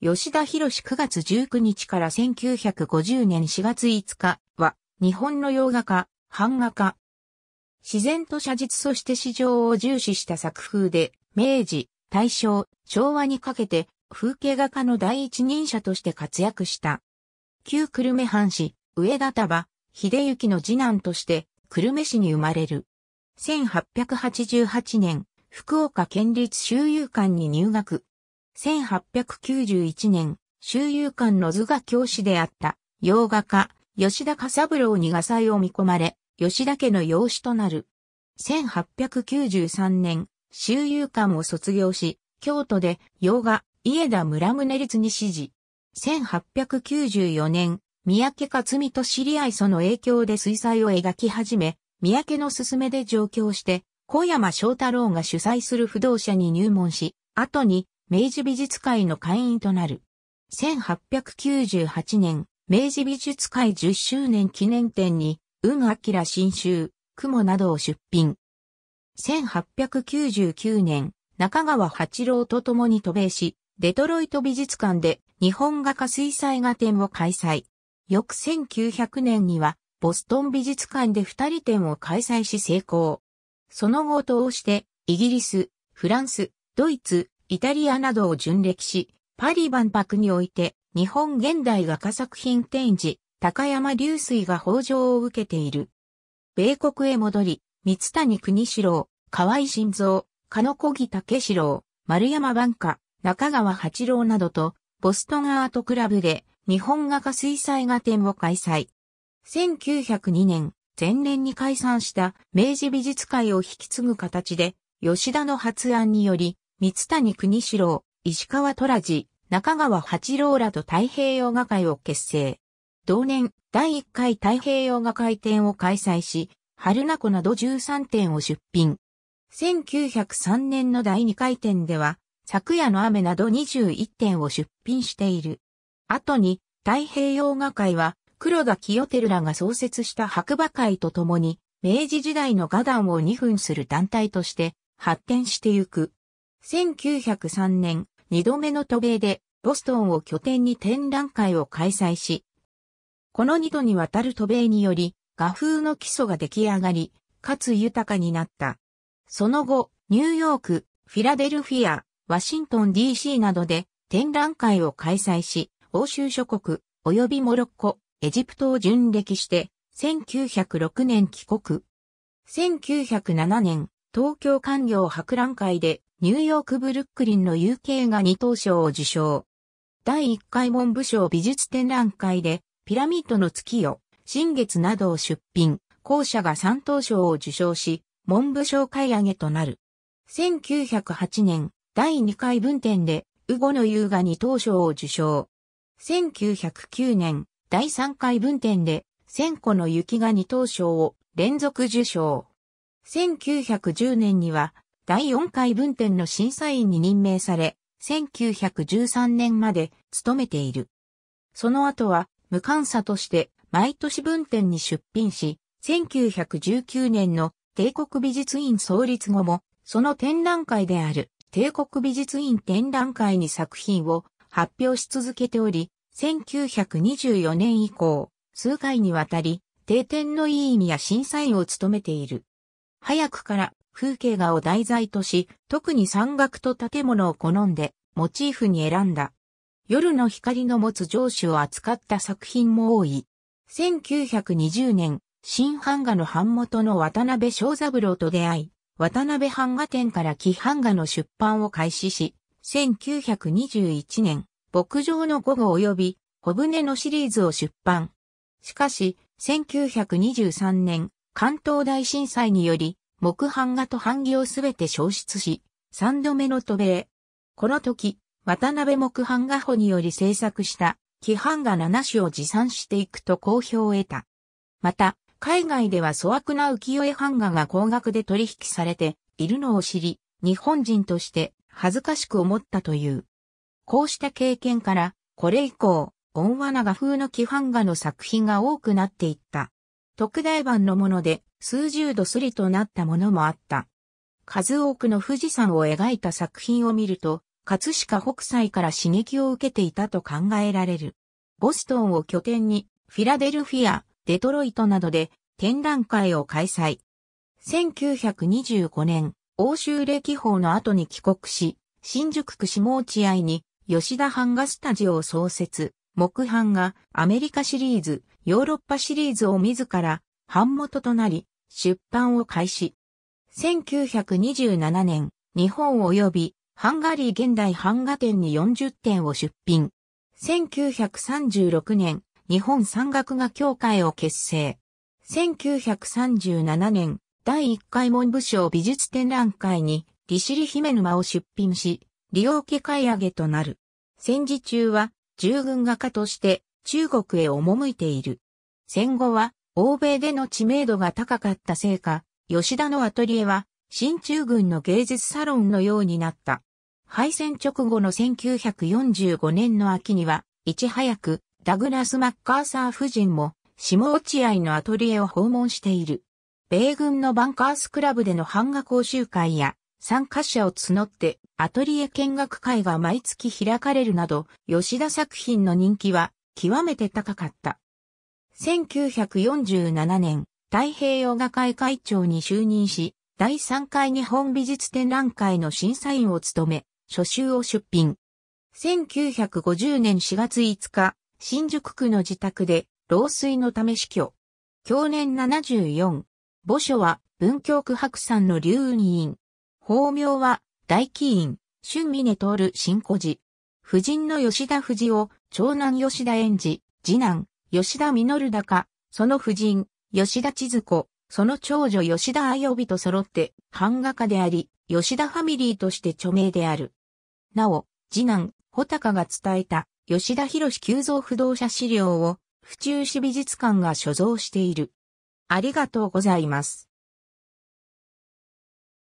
吉田博9月19日から1950年4月5日は、日本の洋画家、版画家。自然と写実そして市場を重視した作風で、明治、大正、昭和にかけて、風景画家の第一人者として活躍した。旧久留米藩士、上田束、秀幸の次男として、久留米市に生まれる。1888年、福岡県立周遊館に入学。1891年、周遊館の図画教師であった、洋画家、吉田笠三郎に画祭を見込まれ、吉田家の養子となる。1893年、周遊館を卒業し、京都で洋画、家田村宗律に指示。1894年、三宅勝美と知り合いその影響で水彩を描き始め、三宅の勧めで上京して、小山翔太郎が主催する不動社に入門し、後に明治美術会の会員となる。1898年、明治美術会10周年記念展に、運明新集、雲などを出品。1899年、中川八郎と共に渡米し、デトロイト美術館で日本画家水彩画展を開催。翌1900年には、ボストン美術館で二人展を開催し成功。その後を通して、イギリス、フランス、ドイツ、イタリアなどを巡歴し、パリ万博において、日本現代画家作品展示、高山流水が法上を受けている。米国へ戻り、三谷国志郎、河合晋三、野小木武四郎、丸山万華、中川八郎などと、ボストンアートクラブで日本画家水彩画展を開催。1902年、前年に解散した明治美術会を引き継ぐ形で、吉田の発案により、三谷国四郎、石川虎治、中川八郎らと太平洋画会を結成。同年、第1回太平洋画会展を開催し、春名湖など13点を出品。1903年の第2回展では、昨夜の雨など21点を出品している。後に、太平洋画会は、黒田清照らが創設した白馬会とともに、明治時代の画壇を2分する団体として、発展してゆく。1903年、二度目の渡米で、ボストンを拠点に展覧会を開催し、この二度にわたる渡米により、画風の基礎が出来上がり、かつ豊かになった。その後、ニューヨーク、フィラデルフィア、ワシントン DC などで展覧会を開催し、欧州諸国、及びモロッコ、エジプトを巡歴して、1906年帰国。1907年、東京官業博覧会でニューヨーク・ブルックリンの UK が2等賞を受賞。第1回文部省美術展覧会で、ピラミッドの月夜、新月などを出品、校舎が3等賞を受賞し、文部省買い上げとなる。1908年、第2回文展で、ウゴの優雅に等賞を受賞。1909年、第3回文展で、千個の雪が二等賞を連続受賞。1910年には、第4回分店の審査員に任命され、1913年まで務めている。その後は、無監査として毎年分店に出品し、1919年の帝国美術院創立後も、その展覧会である帝国美術院展覧会に作品を発表し続けており、1924年以降、数回にわたり、定点の委員や審査員を務めている。早くから風景画を題材とし、特に山岳と建物を好んで、モチーフに選んだ。夜の光の持つ上司を扱った作品も多い。1920年、新版画の版元の渡辺正三郎と出会い、渡辺版画展から木版画の出版を開始し、1921年、牧場の午後及び、小舟のシリーズを出版。しかし、1923年、関東大震災により、木版画と版木をすべて消失し、三度目の渡米。この時、渡辺木版画法により制作した、木版画7種を持参していくと好評を得た。また、海外では粗悪な浮世絵版画が高額で取引されているのを知り、日本人として恥ずかしく思ったという。こうした経験から、これ以降、音和長風の木版画の作品が多くなっていった。特大版のもので、数十度すりとなったものもあった。数多くの富士山を描いた作品を見ると、葛飾北斎から刺激を受けていたと考えられる。ボストンを拠点に、フィラデルフィア、デトロイトなどで展覧会を開催。1925年、欧州歴法の後に帰国し、新宿区下落合に吉田版画スタジオを創設、木版画、アメリカシリーズ、ヨーロッパシリーズを自ら版元となり、出版を開始。1927年、日本及びハンガリー現代版画展に40点を出品。1936年、日本山岳画協会を結成。1937年、第1回文部省美術展覧会に、利尻姫沼を出品し、利用家買い上げとなる。戦時中は、従軍画家として、中国へ赴いている。戦後は、欧米での知名度が高かったせいか、吉田のアトリエは、新中軍の芸術サロンのようになった。敗戦直後の1945年の秋には、いち早く、ダグラス・マッカーサー夫人も、下落合のアトリエを訪問している。米軍のバンカースクラブでの版画講習会や、参加者を募って、アトリエ見学会が毎月開かれるなど、吉田作品の人気は、極めて高かった。1947年、太平洋画会会長に就任し、第3回日本美術展覧会の審査員を務め、初集を出品。1950年4月5日、新宿区の自宅で、老衰のため死去。去年74。墓所は、文京区白山の竜雲院。法名は、大紀院、春峰徹新古寺。夫人の吉田藤を、長男吉田園寺、次男、吉田実高、その夫人、吉田千鶴子、その長女吉田愛帯と揃って版画家であり、吉田ファミリーとして著名である。なお、次男、穂高が伝えた吉田博士急造不動者資料を府中市美術館が所蔵している。ありがとうございます。